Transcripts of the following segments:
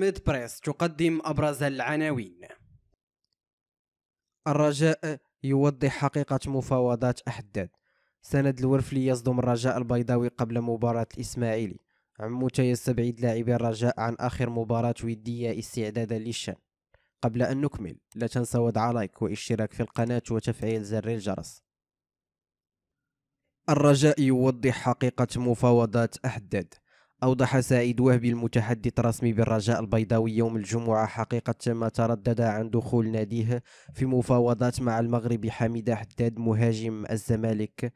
ميد بريس تقدم أبرز العناوين الرجاء يوضح حقيقة مفاوضات أحداد سند الورفلي يصدم الرجاء البيضاوي قبل مباراة الإسماعيلي عموتة يستبعد لاعبي الرجاء عن آخر مباراة ودية استعدادا للشان قبل أن نكمل لا تنسى وضع لايك واشتراك في القناة وتفعيل زر الجرس الرجاء يوضح حقيقة مفاوضات أحداد أوضح سعيد وهبي المتحدث الرسمي بالرجاء البيضاوي يوم الجمعة حقيقة ما تردد عن دخول ناديه في مفاوضات مع المغرب حميد حداد مهاجم الزمالك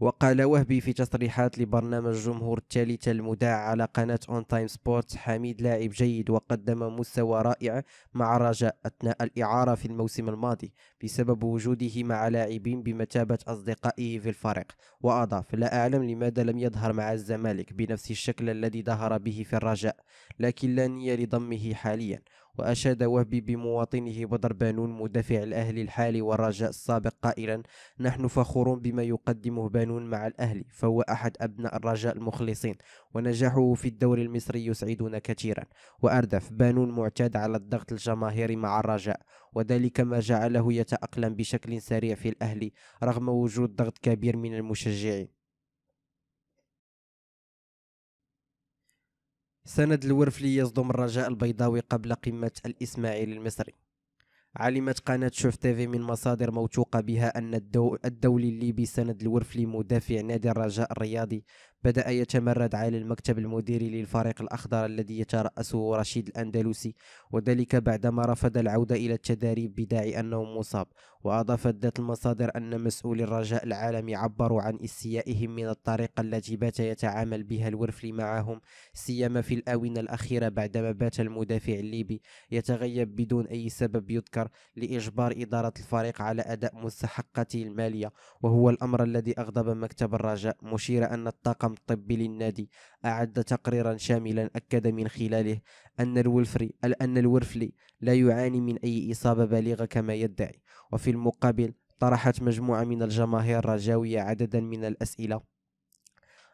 وقال وهبي في تصريحات لبرنامج جمهور الثالثة المذاع على قناة أون تايم سبورت حميد لاعب جيد وقدم مستوى رائع مع الرجاء أثناء الإعارة في الموسم الماضي بسبب وجوده مع لاعبين بمثابة أصدقائه في الفريق وأضاف لا أعلم لماذا لم يظهر مع الزمالك بنفس الشكل الذي ظهر به في الرجاء لكن لا نية لضمه حاليا وأشاد وهبي بمواطنه بدر بانون مدافع الأهلي الحالي والرجاء السابق قائلا نحن فخورون بما يقدمه بانون مع الأهلي فهو أحد أبناء الرجاء المخلصين ونجاحه في الدوري المصري يسعدنا كثيرا وأردف بانون معتاد على الضغط الجماهيري مع الرجاء وذلك ما جعله يتأقلم بشكل سريع في الأهلي رغم وجود ضغط كبير من المشجعين سند الورفلي يصدم الرجاء البيضاوي قبل قمة الإسماعيلي المصري علمت قناة شوف تيفي من مصادر موثوقة بها أن الدولي الليبي سند الورفلي مدافع نادي الرجاء الرياضي بدأ يتمرد على المكتب المديري للفريق الأخضر الذي يترأسه رشيد الأندلسي وذلك بعدما رفض العودة إلى التدريب بداعي أنه مصاب وأضافت ذات المصادر أن مسؤولي الرجاء العالمي عبروا عن استيائهم من الطريقة التي بات يتعامل بها الورفلي معهم سيما في الآونة الأخيرة بعدما بات المدافع الليبي يتغيب بدون أي سبب يذكر لإجبار إدارة الفريق على أداء مستحقاته المالية وهو الأمر الذي أغضب مكتب الرجاء مشير أن الطاقم الطاقم الطبي للنادي أعد تقريرا شاملا أكد من خلاله أن الولفري أن الورفلي لا يعاني من أي إصابة بالغة كما يدعي وفي المقابل طرحت مجموعة من الجماهير الرجاوية عددا من الأسئلة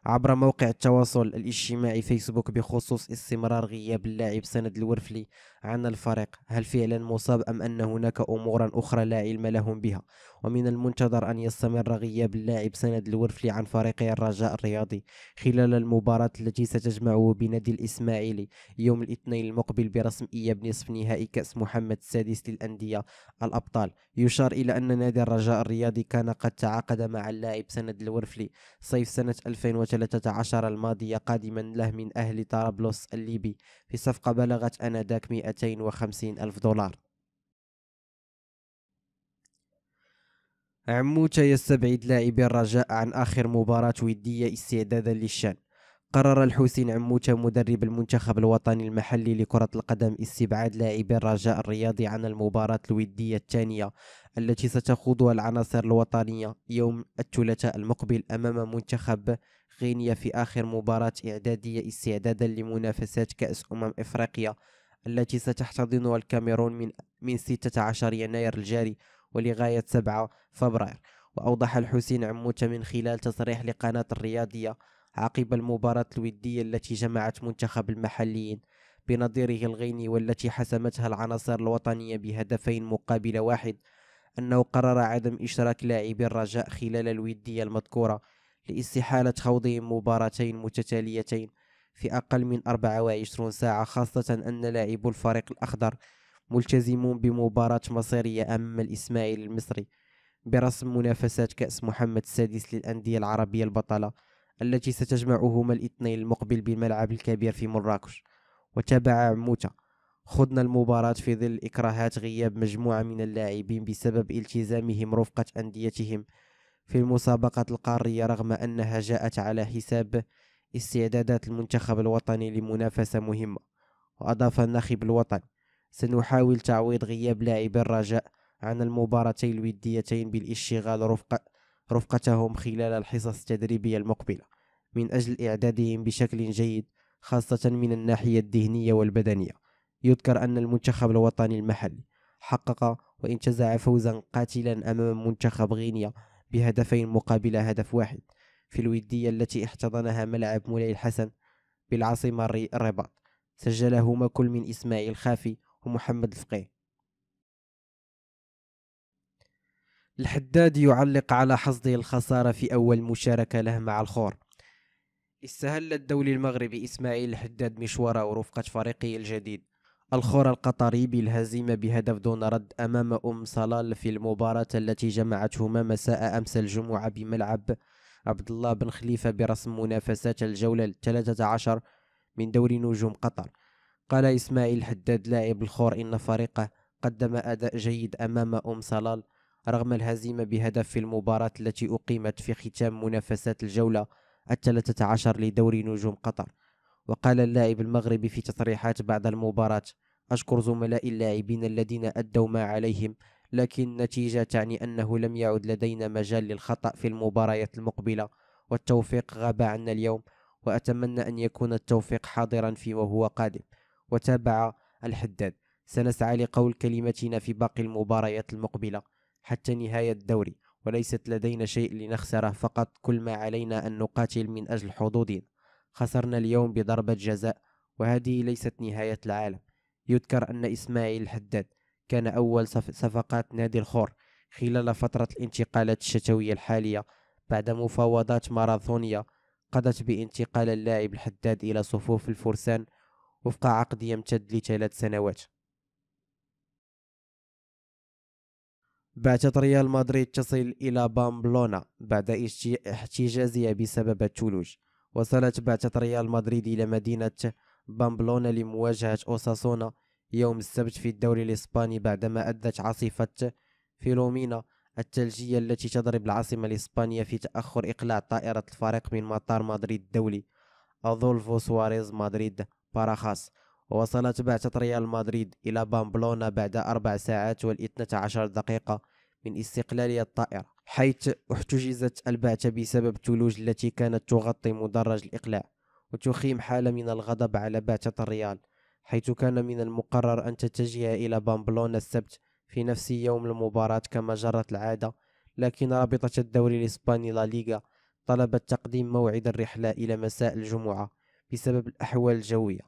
عبر موقع التواصل الاجتماعي فيسبوك بخصوص استمرار غياب اللاعب سند الورفلي عن الفريق هل فعلا مصاب أم أن هناك أمورا أخرى لا علم لهم بها ومن المنتظر أن يستمر غياب اللاعب سند الورفلي عن فريق الرجاء الرياضي خلال المباراة التي ستجمعه بنادي الإسماعيلي يوم الاثنين المقبل برسم إياب نصف نهائي كأس محمد السادس للأندية الأبطال يشار إلى أن نادي الرجاء الرياضي كان قد تعاقد مع اللاعب سند الورفلي صيف سنة 2013 الثلاثة عشر الماضية قادما له من أهل طرابلس الليبي في صفقة بلغت آنذاك 250 ألف دولار عموتا يستبعد لاعبي الرجاء عن آخر مباراة ودية استعدادا للشان قرر الحسين عموتا مدرب المنتخب الوطني المحلي لكرة القدم استبعاد لاعبي الرجاء الرياضي عن المباراة الودية الثانية التي ستخوضها العناصر الوطنية يوم الثلاثاء المقبل أمام منتخب غينيا في آخر مباراة إعدادية استعدادا لمنافسات كأس أمم إفريقيا التي ستحتضنها الكاميرون من من 16 يناير الجاري ولغاية 7 فبراير وأوضح الحسين عموتة من خلال تصريح لقناة الرياضية عقب المباراة الودية التي جمعت منتخب المحليين بنظيره الغيني والتي حسمتها العناصر الوطنية بهدفين مقابل واحد أنه قرر عدم إشراك لاعبي الرجاء خلال الودية المذكورة لاستحالة خوضهم مباراتين متتاليتين في أقل من 24 ساعة خاصة أن لاعبو الفريق الأخضر ملتزمون بمباراة مصيرية أمام الإسماعيلي المصري برسم منافسات كأس محمد السادس للأندية العربية البطلة التي ستجمعهما الاثنين المقبل بالملعب الكبير في مراكش وتابع موتة خضنا المباراة في ظل إكراهات غياب مجموعة من اللاعبين بسبب التزامهم رفقة أنديتهم في المسابقة القارية رغم أنها جاءت على حساب استعدادات المنتخب الوطني لمنافسة مهمة وأضاف الناخب الوطني سنحاول تعويض غياب لاعبي الرجاء عن المباراتين الوديتين بالاشتغال رفق رفقتهم خلال الحصص التدريبية المقبلة من أجل إعدادهم بشكل جيد خاصة من الناحية الذهنية والبدنية يذكر أن المنتخب الوطني المحلي حقق وانتزع فوزا قاتلا أمام منتخب غينيا بهدفين مقابل هدف واحد في الودية التي احتضنها ملعب مولاي الحسن بالعاصمة الرباط سجلهما كل من إسماعيل خافي ومحمد الفقيه الحداد يعلق على حصده الخسارة في أول مشاركة له مع الخور استهل الدولي المغربي إسماعيل الحداد مشواره ورفقة فريقه الجديد الخور القطري بالهزيمة بهدف دون رد أمام أم صلال في المباراة التي جمعتهما مساء أمس الجمعة بملعب عبد الله بن خليفة برسم منافسات الجولة الثلاثة عشر من دوري نجوم قطر قال إسماعيل حداد لاعب الخور إن فريقه قدم أداء جيد أمام أم صلال رغم الهزيمة بهدف في المباراة التي أقيمت في ختام منافسات الجولة الثلاثة عشر لدوري نجوم قطر وقال اللاعب المغربي في تصريحات بعد المباراة أشكر زملائي اللاعبين الذين أدوا ما عليهم لكن النتيجة تعني أنه لم يعد لدينا مجال للخطأ في المباريات المقبلة والتوفيق غاب عنا اليوم وأتمنى أن يكون التوفيق حاضرا في وهو قادم وتابع الحداد سنسعى لقول كلمتنا في باقي المباريات المقبلة حتى نهاية الدوري وليست لدينا شيء لنخسره فقط كل ما علينا أن نقاتل من أجل حظوظنا خسرنا اليوم بضربة جزاء وهذه ليست نهاية العالم يذكر أن إسماعيل الحداد كان أول صفقات نادي الخور خلال فترة الانتقالات الشتوية الحالية بعد مفاوضات ماراثونية قضت بانتقال اللاعب الحداد إلى صفوف الفرسان وفق عقد يمتد لثلاث سنوات بعثت ريال مدريد تصل إلى بامبلونا بعد احتجازها بسبب الثلوج وصلت بعثة ريال مدريد إلى مدينة بامبلونا لمواجهة أوساسونا يوم السبت في الدوري الإسباني بعدما أدت عاصفة فيلومينا الثلجية التي تضرب العاصمة الإسبانية في تأخر إقلاع طائرة الفريق من مطار مدريد الدولي أدولفو سواريز مدريد باراخاس ووصلت بعثة ريال مدريد إلى بامبلونا بعد أربع ساعات والاثنتا عشر دقيقة من استقلالية الطائرة حيث احتجزت البعثة بسبب الثلوج التي كانت تغطي مدرج الإقلاع وتخيم حالة من الغضب على بعثة الريال حيث كان من المقرر أن تتجه إلى بامبلون السبت في نفس يوم المباراة كما جرت العادة لكن رابطة الدوري الإسباني لا ليغا طلبت تقديم موعد الرحلة إلى مساء الجمعة بسبب الأحوال الجوية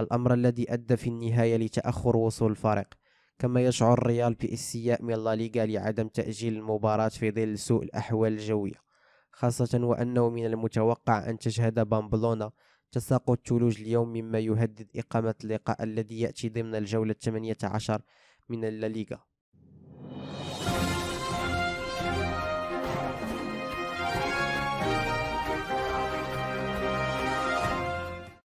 الأمر الذي أدى في النهاية لتأخر وصول الفريق كما يشعر الريال بإستياء من الليغا لعدم تأجيل المباراة في ظل سوء الأحوال الجوية خاصة وأنه من المتوقع أن تشهد بامبلونا تساقط ثلوج اليوم مما يهدد إقامة اللقاء الذي يأتي ضمن الجولة 18 من الليغا